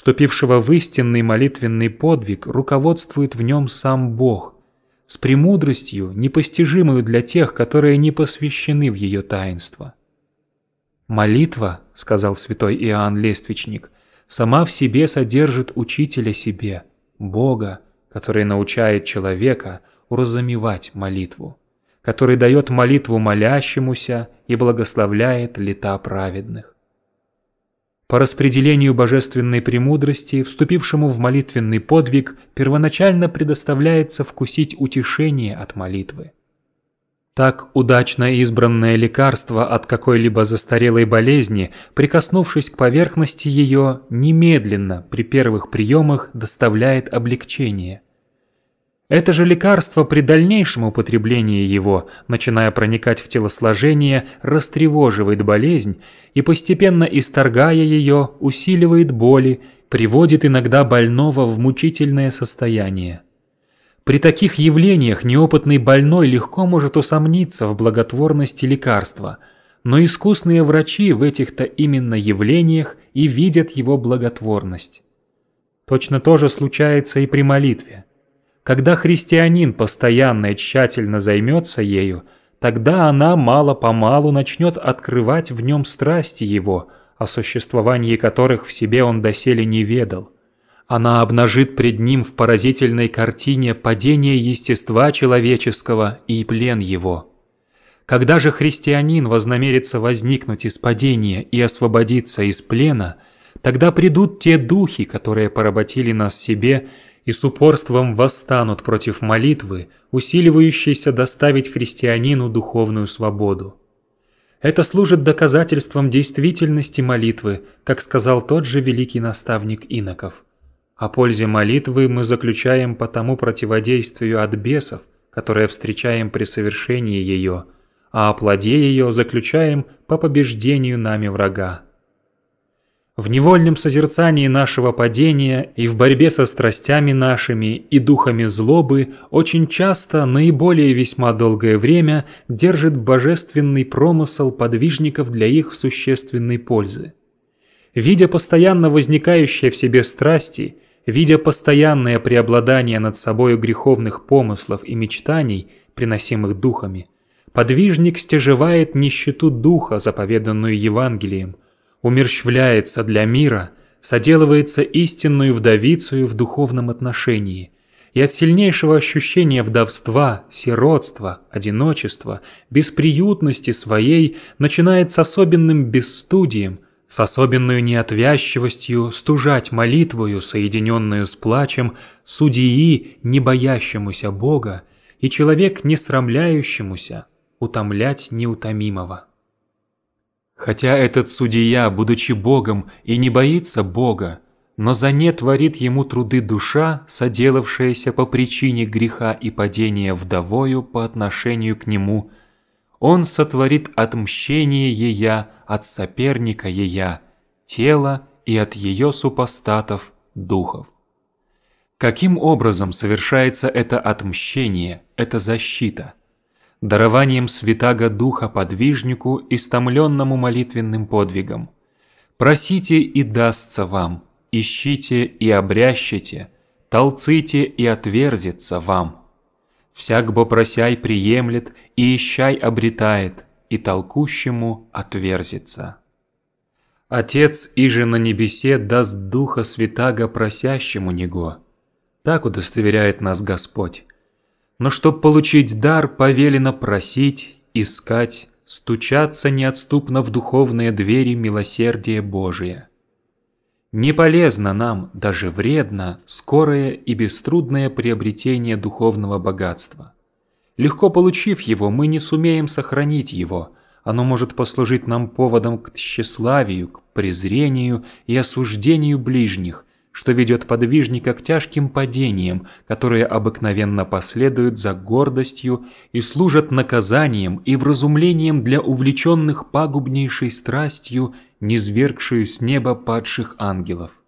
вступившего в истинный молитвенный подвиг, руководствует в нем сам Бог, с премудростью, непостижимую для тех, которые не посвящены в ее таинство. «Молитва, — сказал святой Иоанн Лествичник, — сама в себе содержит учителя себе, Бога, который научает человека уразумевать молитву, который дает молитву молящемуся и благословляет лета праведных. По распределению божественной премудрости, вступившему в молитвенный подвиг, первоначально предоставляется вкусить утешение от молитвы. Так удачно избранное лекарство от какой-либо застарелой болезни, прикоснувшись к поверхности ее, немедленно при первых приемах доставляет облегчение – это же лекарство при дальнейшем употреблении его, начиная проникать в телосложение, растревоживает болезнь и, постепенно исторгая ее, усиливает боли, приводит иногда больного в мучительное состояние. При таких явлениях неопытный больной легко может усомниться в благотворности лекарства, но искусные врачи в этих-то именно явлениях и видят его благотворность. Точно то же случается и при молитве. Когда христианин постоянно и тщательно займется ею, тогда она мало-помалу начнет открывать в нем страсти его, о существовании которых в себе он доселе не ведал. Она обнажит пред ним в поразительной картине падение естества человеческого и плен его. Когда же христианин вознамерится возникнуть из падения и освободиться из плена, тогда придут те духи, которые поработили нас себе, и с упорством восстанут против молитвы, усиливающейся доставить христианину духовную свободу. Это служит доказательством действительности молитвы, как сказал тот же великий наставник иноков. О пользе молитвы мы заключаем по тому противодействию от бесов, которое встречаем при совершении ее, а о плоде ее заключаем по побеждению нами врага в невольном созерцании нашего падения и в борьбе со страстями нашими и духами злобы очень часто наиболее весьма долгое время держит божественный промысел подвижников для их существенной пользы. Видя постоянно возникающие в себе страсти, видя постоянное преобладание над собою греховных помыслов и мечтаний, приносимых духами, подвижник стяжевает нищету духа, заповеданную Евангелием – умерщвляется для мира, соделывается истинную вдовицею в духовном отношении, и от сильнейшего ощущения вдовства, сиротства, одиночества, бесприютности своей начинает с особенным бесстудием, с особенную неотвязчивостью стужать молитвою, соединенную с плачем, судьи, не боящемуся Бога, и человек, не срамляющемуся, утомлять неутомимого. Хотя этот судья, будучи Богом, и не боится Бога, но за не творит ему труды душа, соделавшаяся по причине греха и падения вдовою по отношению к нему, он сотворит отмщение ея от соперника ея, тела и от ее супостатов, духов. Каким образом совершается это отмщение, эта защита – дарованием святаго духа подвижнику, истомленному молитвенным подвигом. Просите и дастся вам, ищите и обрящите, толците и отверзится вам. Всяк бо просяй приемлет, и ищай обретает, и толкущему отверзится. Отец иже на небесе даст Духа Святаго просящему Него. Так удостоверяет нас Господь. Но чтоб получить дар, повелено просить, искать, стучаться неотступно в духовные двери милосердия Божия. Не полезно нам, даже вредно, скорое и беструдное приобретение духовного богатства. Легко получив его, мы не сумеем сохранить его, оно может послужить нам поводом к тщеславию, к презрению и осуждению ближних, что ведет подвижника к тяжким падениям, которые обыкновенно последуют за гордостью и служат наказанием и вразумлением для увлеченных пагубнейшей страстью, низвергшую с неба падших ангелов.